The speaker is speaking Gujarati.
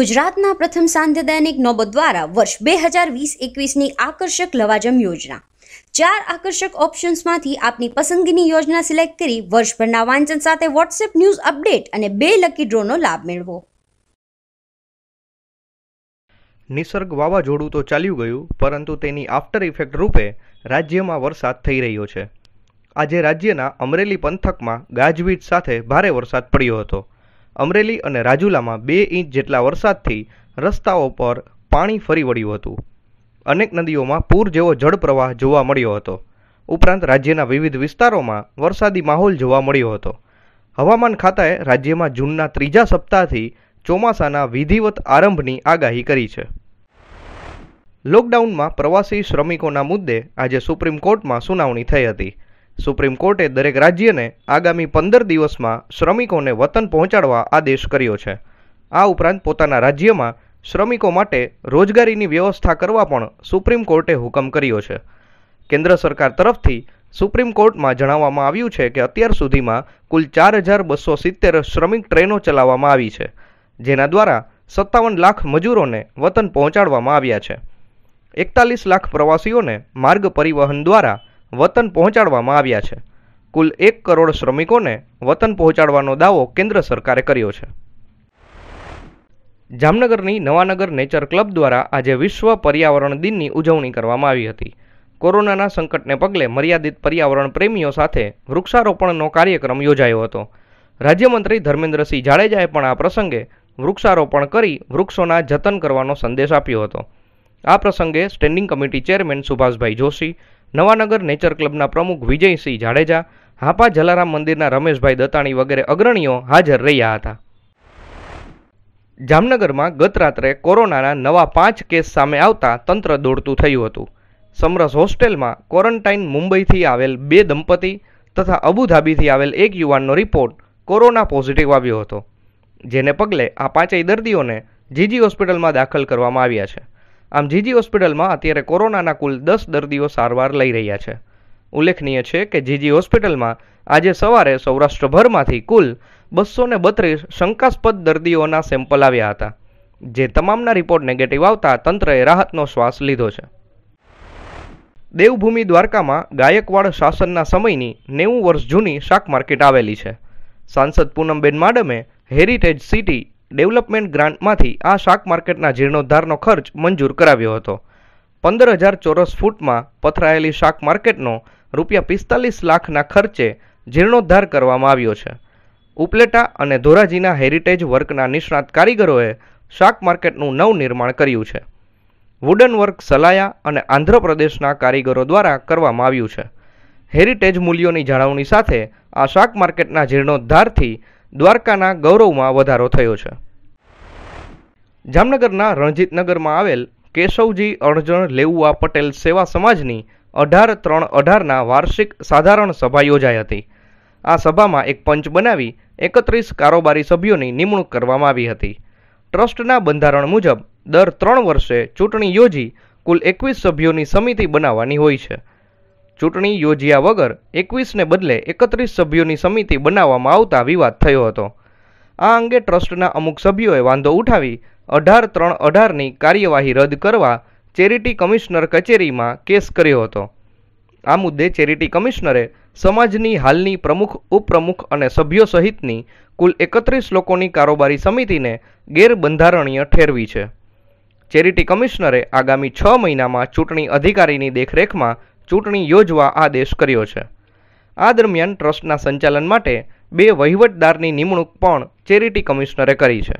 ગુજરાતના પ્રથમ સાંધ્ય દૈનિક નોબત દ્વારા વર્ષ બે હજાર વીસ એકવીસની આકર્ષક લવાજમ યોજના ચાર આકર્ષક ઓપ્શન્સમાંથી આપની પસંદગીની યોજના સિલેક્ટ કરી વર્ષભરના વાંચન સાથે વોટ્સએપ ન્યૂઝ અપડેટ અને બે લકી ડ્રોનો લાભ મેળવો નિસર્ગ વાવાઝોડું તો ચાલ્યું ગયું પરંતુ તેની આફ્ટર ઇફેક્ટ રૂપે રાજ્યમાં વરસાદ થઈ રહ્યો છે આજે રાજ્યના અમરેલી પંથકમાં ગાજવીજ સાથે ભારે વરસાદ પડ્યો હતો અમરેલી અને રાજુલામાં બે ઇંચ જેટલા વરસાદથી રસ્તાઓ પર પાણી ફરી વળ્યું હતું અનેક નદીઓમાં પૂર જેવો જળપ્રવાહ જોવા મળ્યો હતો ઉપરાંત રાજ્યના વિવિધ વિસ્તારોમાં વરસાદી માહોલ જોવા મળ્યો હતો હવામાન ખાતાએ રાજ્યમાં જૂનના ત્રીજા સપ્તાહથી ચોમાસાના વિધિવત આરંભની આગાહી કરી છે લોકડાઉનમાં પ્રવાસી શ્રમિકોના મુદ્દે આજે સુપ્રીમ કોર્ટમાં સુનાવણી થઈ હતી સુપ્રીમ કોર્ટે દરેક રાજ્યને આગામી પંદર દિવસમાં શ્રમિકોને વતન પહોંચાડવા આદેશ કર્યો છે આ ઉપરાંત પોતાના રાજ્યમાં શ્રમિકો માટે રોજગારીની વ્યવસ્થા કરવા પણ સુપ્રીમ કોર્ટે હુકમ કર્યો છે કેન્દ્ર સરકાર તરફથી સુપ્રીમ કોર્ટમાં જણાવવામાં આવ્યું છે કે અત્યાર સુધીમાં કુલ ચાર હજાર બસો સિત્તેર શ્રમિક ટ્રેનો ચલાવવામાં આવી છે જેના દ્વારા સત્તાવન લાખ મજૂરોને વતન પહોંચાડવામાં આવ્યા છે એકતાલીસ લાખ પ્રવાસીઓને માર્ગ પરિવહન દ્વારા વતન પહોંચાડવામાં આવ્યા છે કુલ એક કરોડ શ્રમિકોને વતન પહોંચાડવાનો દાવો કેન્દ્ર સરકારે કર્યો છે જામનગરની નવાનગર નેચર ક્લબ દ્વારા આજે વિશ્વ પર્યાવરણ દિનની ઉજવણી કરવામાં આવી હતી કોરોનાના સંકટને પગલે મર્યાદિત પર્યાવરણ પ્રેમીઓ સાથે વૃક્ષારોપણનો કાર્યક્રમ યોજાયો હતો રાજ્યમંત્રી ધર્મેન્દ્રસિંહ જાડેજાએ પણ આ પ્રસંગે વૃક્ષારોપણ કરી વૃક્ષોના જતન કરવાનો સંદેશ આપ્યો હતો આ પ્રસંગે standing committee chairman Subhashbhai Joshi Nawanagar nature ક્લબના પ્રમુખ વિજયસિંહ જાડેજા હાપા જલારામ મંદિરના રમેશભાઈ દત્તાણી વગેરે અગ્રણીઓ હાજર રહ્યા હતા જામનગરમાં ગત રાત્રે કોરોનાના નવા પાંચ કેસ સામે આવતા તંત્ર દોડતું થયું હતું સમરસ હોસ્ટેલમાં ક્વોરન્ટાઇન મુંબઈથી આવેલ બે દંપતી તથા અબુધાબીથી આવેલ એક યુવાનનો રિપોર્ટ કોરોના પોઝિટિવ આવ્યો હતો જેને પગલે આ પાંચેય દર્દીઓને જીજી હોસ્પિટલમાં દાખલ કરવામાં આવ્યા છે આમ જીજી હોસ્પિટલમાં અત્યારે કોરોનાના કુલ દસ દર્દીઓ સારવાર લઈ રહ્યા છે ઉલ્લેખનીય છે કે જીજી હોસ્પિટલમાં આજે સવારે સૌરાષ્ટ્રભરમાંથી કુલ બસો ને બત્રીસ શંકાસ્પદ દર્દીઓના સેમ્પલ આવ્યા હતા જે તમામના રિપોર્ટ નેગેટિવ આવતા તંત્રએ રાહતનો શ્વાસ લીધો છે દેવભૂમિ દ્વારકામાં ગાયકવાડ શાસનના સમયની નેવું વર્ષ જૂની શાક માર્કેટ આવેલી છે સાંસદ પૂનમબેન માડમે હેરિટેજ સિટી ડેવલપમેન્ટ ગ્રાન્ટમાંથી આ શાક માર્કેટના જીર્ણોદ્ધારનો ખર્ચ મંજૂર કરાવ્યો હતો પંદર હજાર ચોરસ ફૂટમાં પથરાયેલી શાક માર્કેટનો રૂપિયા પિસ્તાલીસ લાખના ખર્ચે જીર્ણોદ્ધાર કરવામાં આવ્યો છે ઉપલેટા અને ધોરાજીના હેરિટેજ વર્કના નિષ્ણાત કારીગરોએ શાક માર્કેટનું નવનિર્માણ કર્યું છે વુડન વર્ક સલાયા અને આંધ્રપ્રદેશના કારીગરો દ્વારા કરવામાં આવ્યું છે હેરિટેજ મૂલ્યોની જાળવણી સાથે આ શાક માર્કેટના જીર્ણોદ્ધારથી દ્વારકાના ગૌરવમાં વધારો થયો છે જામનગરના રણજીતનગરમાં આવેલ કેશવજી અણજણ લેઉવા પટેલ સેવા સમાજની અઢાર ત્રણ અઢારના વાર્ષિક સાધારણ સભા યોજાઈ હતી આ સભામાં એક પંચ બનાવી એકત્રીસ કારોબારી સભ્યોની નિમણૂક કરવામાં આવી હતી ટ્રસ્ટના બંધારણ મુજબ દર ત્રણ વર્ષે ચૂંટણી યોજી કુલ એકવીસ સભ્યોની સમિતિ બનાવવાની હોય છે ચૂંટણી યોજ્યા વગર એકવીસને બદલે એકત્રીસ સભ્યોની સમિતિ બનાવવામાં આવતા વિવાદ થયો હતો આ અંગે ટ્રસ્ટના અમુક સભ્યોએ વાંધો ઉઠાવી અઢાર ત્રણ અઢારની કાર્યવાહી રદ કરવા ચેરિટી કમિશનર કચેરીમાં કેસ કર્યો હતો આ મુદ્દે ચેરિટી કમિશનરે સમાજની હાલની પ્રમુખ ઉપપ્રમુખ અને સભ્યો સહિતની કુલ એકત્રીસ લોકોની કારોબારી સમિતિને ગેરબંધારણીય ઠેરવી છે ચેરિટી કમિશનરે આગામી છ મહિનામાં ચૂંટણી અધિકારીની દેખરેખમાં ચૂંટણી યોજવા આદેશ કર્યો છે આ દરમિયાન ટ્રસ્ટના સંચાલન માટે બે વહીવટદારની નિમણૂક પણ ચેરિટી કમિશનરે કરી છે